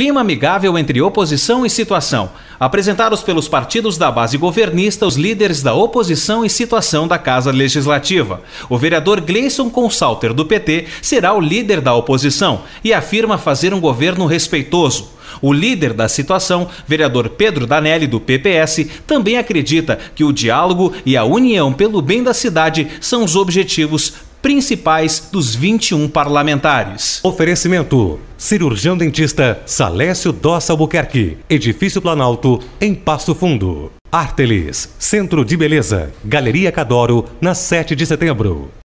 Clima amigável entre oposição e situação. Apresentados pelos partidos da base governista, os líderes da oposição e situação da Casa Legislativa. O vereador Gleison Consalter, do PT, será o líder da oposição e afirma fazer um governo respeitoso. O líder da situação, vereador Pedro Danelli, do PPS, também acredita que o diálogo e a união pelo bem da cidade são os objetivos principais dos 21 parlamentares. Oferecimento: Cirurgião Dentista Salécio Dossa Albuquerque, Edifício Planalto, em Passo Fundo. Arteles Centro de Beleza, Galeria Cadoro, na 7 de setembro.